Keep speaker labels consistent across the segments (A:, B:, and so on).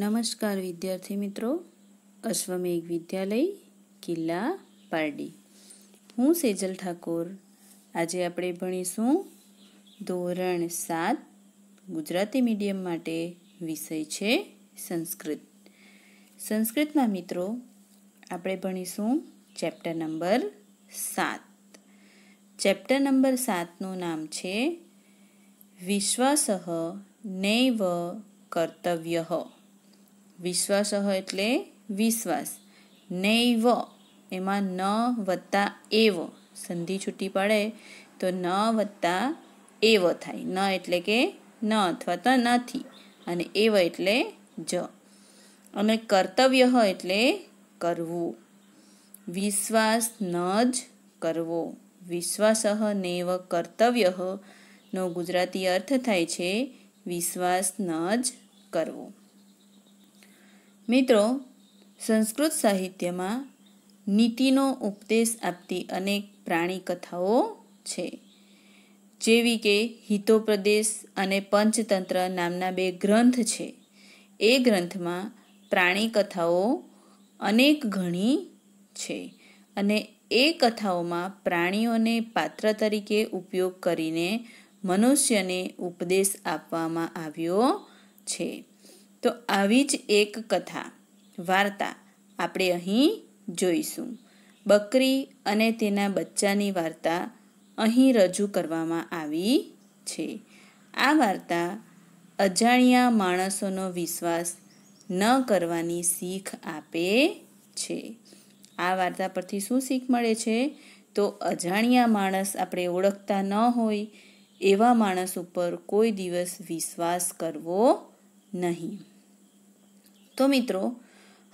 A: નમસ્કાર વિદ્યાર્થી મિત્રો અશ્વમેઘ વિદ્યાલય કિલ્લા પારડી હું સેજલ ઠાકોર આજે આપણે ભણીશું ધોરણ સાત ગુજરાતી મીડિયમ માટે વિષય છે સંસ્કૃત સંસ્કૃતમાં મિત્રો આપણે ભણીશું ચેપ્ટર નંબર સાત ચેપ્ટર નંબર સાતનું નામ છે વિશ્વાસહ નૈવ કર્તવ્ય વિશ્વાસ એટલે વિશ્વાસ નૈવ એમાં ન વત્તા એવ સંધિ છૂટી પડે તો ન વત્તા એવ થાય ન એટલે કે ન અથવા તો નથી અને એવ એટલે જ અને કર્તવ્ય એટલે કરવું વિશ્વાસ ન જ કરવો વિશ્વાસ નેવ કર્તવ્ય નો ગુજરાતી અર્થ થાય છે વિશ્વાસ ન જ કરવો મિત્રો સંસ્કૃત સાહિત્યમાં નીતિનો ઉપદેશ આપતી અનેક પ્રાણી કથાઓ છે જેવી કે હિતોપ્રદેશ અને પંચતંત્ર નામના બે ગ્રંથ છે એ ગ્રંથમાં પ્રાણી કથાઓ અનેક ઘણી છે અને એ કથાઓમાં પ્રાણીઓને પાત્ર તરીકે ઉપયોગ કરીને મનુષ્યને ઉપદેશ આપવામાં આવ્યો છે તો આવી જ એક કથા વાર્તા આપણે અહીં જોઈશું બકરી અને તેના બચ્ચાની વાર્તા અહીં રજૂ કરવામાં આવી છે આ વાર્તા અજાણ્યા માણસોનો વિશ્વાસ ન કરવાની શીખ આપે છે આ વાર્તા પરથી શું શીખ મળે છે તો અજાણ્યા માણસ આપણે ઓળખતા ન હોય એવા માણસ ઉપર કોઈ દિવસ વિશ્વાસ કરવો નહીં તો મિત્રો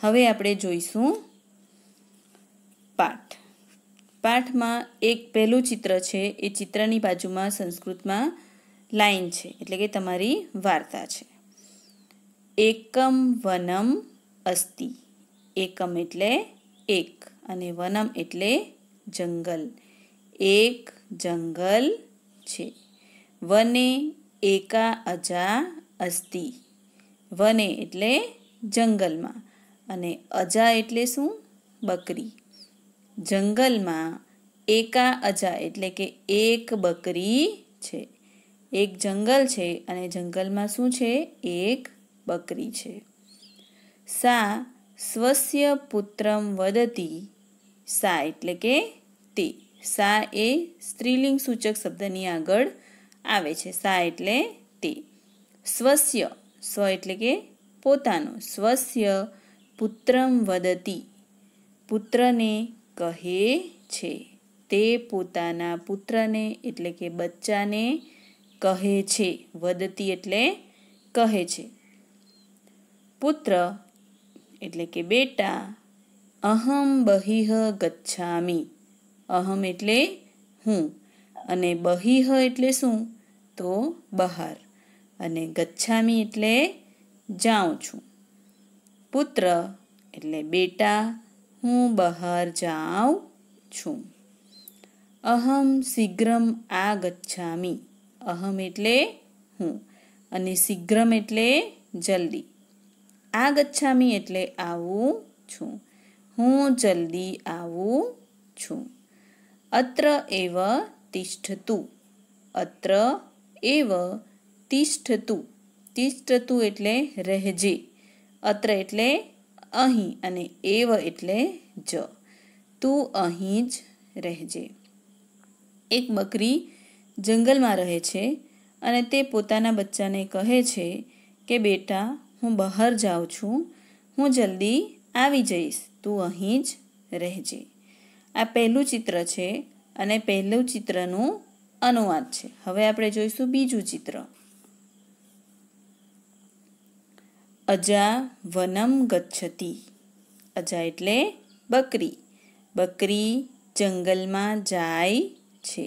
A: હવે આપણે જોઈશું પાઠ પાઠમાં એક પહેલું ચિત્ર છે એ ચિત્રની બાજુમાં સંસ્કૃતમાં લાઈન છે એટલે કે તમારી વાર્તા છે એકમ વનમ અસ્તિ એકમ એટલે એક અને વનમ એટલે જંગલ એક જંગલ છે વને એકા અજા અસ્તિ વને એટલે જંગલમાં અને અજા એટલે શું બકરી જંગલમાં એકા અજા એટલે કે એક બકરી છે એક જંગલ છે અને જંગલમાં શું છે એક બકરી છે સા સ્વસ્ય પુત્રમ વદતી સા એટલે કે તે સા એ સ્ત્રીલિંગ સૂચક શબ્દની આગળ આવે છે સા એટલે તે સ્વસ્ય સ્વ એટલે કે પોતાનો સ્વસ્ય પુત્રમ વદતી પુત્રને કહે છે તે પોતાના પુત્રને એટલે કે બચ્ચાને કહે છે વદતી એટલે કહે છે પુત્ર એટલે કે બેટા અહમ બહિહ ગચ્છામી અહમ એટલે હું અને બહિહ એટલે શું તો બહાર અને ગચ્છામી એટલે જાઉં છું પુત્ર એટલે બેટા હું બહાર જાઉં છું અહમ શીઘ્રમ આ ગચ્છામી અહમ એટલે હું અને શીઘ્રમ એટલે જલ્દી આ ગચ્છામી એટલે આવું છું હું જલ્દી આવું છું અત્ર એવ તિષ્ઠતું અત્ર એવ તિષ્ઠતું તિષ્ઠતું એટલે રહેજે અત્ર એટલે અહીં અને એવ એટલે જ તું અહીં જ રહેજે એક બકરી જંગલમાં રહે છે અને તે પોતાના બચ્ચાને કહે છે કે બેટા હું બહાર જાઉં છું હું જલ્દી આવી જઈશ તું અહીં જ રહેજે આ પહેલું ચિત્ર છે અને પહેલું ચિત્રનું અનુવાદ છે હવે આપણે જોઈશું બીજું ચિત્ર અજા વનમ ગચ્છતી અજા એટલે બકરી બકરી જંગલમાં જાય છે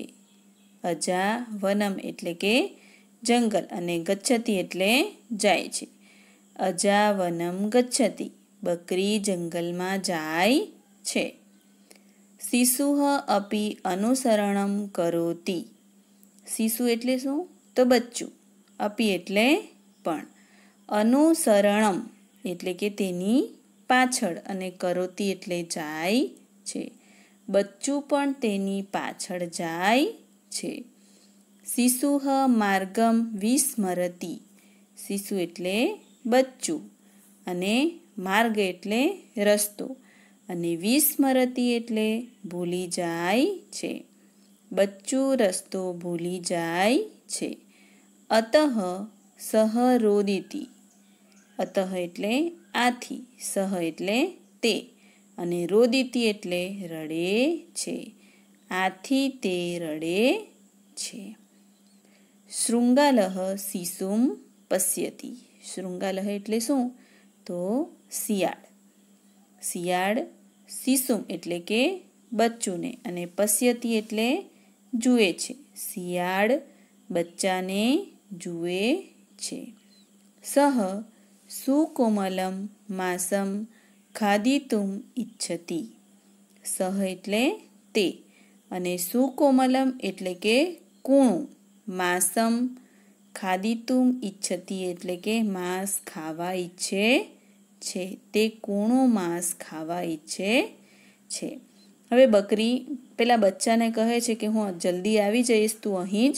A: અજા વનમ એટલે કે જંગલ અને ગચ્છતી એટલે જાય છે અજા વનમ ગચ્છતી બકરી જંગલમાં જાય છે શિશુહ અપી અનુસરણમ કરોતી શિશુ એટલે શું તો બચ્ચું અપી એટલે પણ અનુસરણમ એટલે કે તેની પાછળ અને કરોતી એટલે જાય છે બચ્ચું પણ તેની પાછળ જાય છે શિશુહ માર્ગમ વિસ્મરતી શિશુ એટલે બચ્ચું અને માર્ગ એટલે રસ્તો અને વિસ્મરતી એટલે ભૂલી જાય છે બચ્ચું રસ્તો ભૂલી જાય છે અતઃ સહ રોદિતી અતઃ એટલે આથી સહ એટલે તે અને રોદિતિ એટલે રડે છે આથી તે રડે છે શૃંગાલહ સીસુમ પશ્યતી શૃંગાલહ એટલે શું તો શિયાળ શિયાળ શિશુમ એટલે કે બચ્ચુને અને પશ્યતી એટલે જુએ છે શિયાળ બચ્ચાને જુએ છે સહ સુકોમલમ માસમ ખાદિતુમ ઈચ્છતિ સહ એટલે તે અને સુકોમલમ એટલે કે કૂણું માસમ ખાદિતુમ ઈચ્છતી એટલે કે માંસ ખાવા ઈચ્છે છે તે કૂણું માંસ ખાવા ઈચ્છે છે હવે બકરી પેલા બચ્ચાને કહે છે કે હું જલ્દી આવી જઈશ તું અહીં જ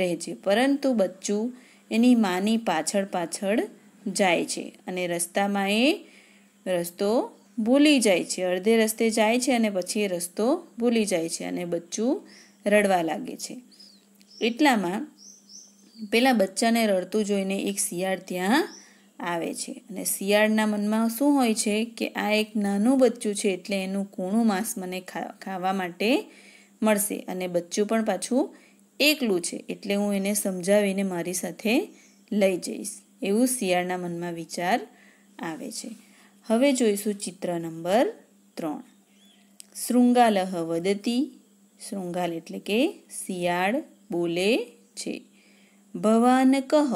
A: રહેજે પરંતુ બચ્ચું એની માની પાછળ પાછળ જાય છે અને રસ્તામાં એ રસ્તો ભૂલી જાય છે અડધે રસ્તે જાય છે અને પછી એ રસ્તો ભૂલી જાય છે અને બચ્ચું રડવા લાગે છે એટલામાં પેલા બચ્ચાને રડતું જોઈને એક શિયાળ ત્યાં આવે છે અને શિયાળના મનમાં શું હોય છે કે આ એક નાનું બચ્ચું છે એટલે એનું કૂણું માંસ મને ખા ખાવા માટે મળશે અને બચ્ચું પણ પાછું એકલું છે એટલે હું એને સમજાવીને મારી સાથે લઈ જઈશ એવું શિયાળના મનમાં વિચાર આવે છે હવે જોઈશું ચિત્ર નંબર ત્રણ શૃંગાલહ વદતી શૃંગાલ એટલે કે શિયાળ બોલે છે ભવાન કહ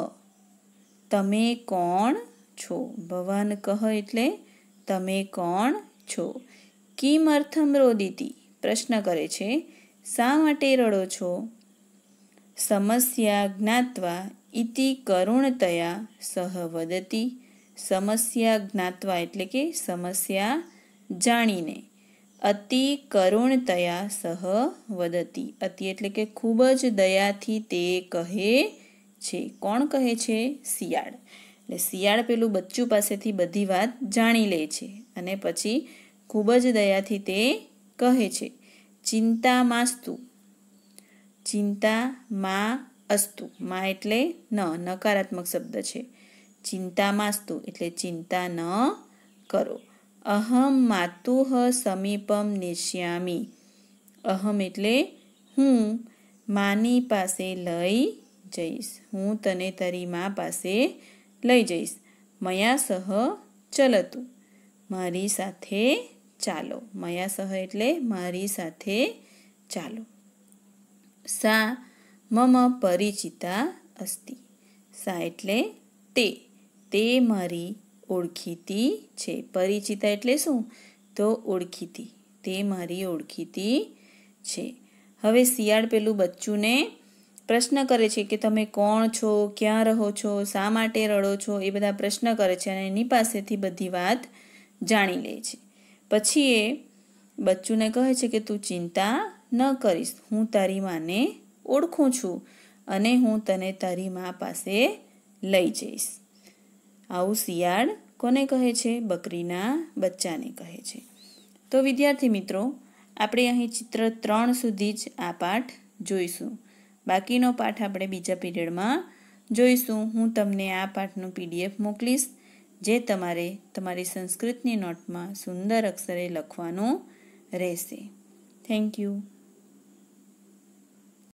A: તમે કોણ છો ભવાન કહ એટલે તમે કોણ છો કિમર્થમ અર્થમ રોદિતી પ્રશ્ન કરે છે શા માટે રડો છો સમસ્યા જ્ઞાત્વા ઇતિ કરુણતયા સહ વદતી સમસ્યા જ્ઞાત્વા એટલે કે સમસ્યા જાણીને અતિ કરુણતયા સહ વદતી અતિ એટલે કે ખૂબ જ દયાથી તે કહે છે કોણ કહે છે શિયાળ એટલે શિયાળ પેલું બચ્ચું પાસેથી બધી વાત જાણી લે છે અને પછી ખૂબ જ દયાથી તે કહે છે ચિંતા માસ્તું ચિંતા મા અસ્તુ મા એટલે ન નકારાત્મક શબ્દ છે ચિંતા માસ્તુ એટલે ચિંતા ન કરો અહમ માતુહ સમીપમ નિશ્યામી અહમ એટલે હું માની પાસે લઈ જઈશ હું તને તારી મા પાસે લઈ જઈશ મયા સહ ચલતું મારી સાથે ચાલો મયા સહ એટલે મારી સાથે ચાલો સા મમ પરિચિતા અસ્તી સા એટલે તે તે મારી ઓળખીતી છે પરિચિતા એટલે શું તો ઓળખીતી તે મારી ઓળખીતી છે હવે શિયાળ પેલું બચ્ચુને પ્રશ્ન કરે છે કે તમે કોણ છો ક્યાં રહો છો શા માટે રડો છો એ બધા પ્રશ્ન કરે છે અને એની પાસેથી બધી વાત જાણી લે છે પછી એ બચ્ચુને કહે છે કે તું ચિંતા ન કરીશ હું તારી માને ઓળખું છું અને હું તને તારી મા પાસે લઈ જઈશ આવું શિયાળ કોને કહે છે બકરીના બચ્ચાને કહે છે તો વિદ્યાર્થી મિત્રો આપણે અહીં ચિત્ર ત્રણ સુધી જ આ પાઠ જોઈશું બાકીનો પાઠ આપણે બીજા પીરિયડમાં જોઈશું હું તમને આ પાઠનું પીડીએફ મોકલીશ જે તમારે તમારી સંસ્કૃતની નોટમાં સુંદર અક્ષરે લખવાનું રહેશે થેન્ક યુ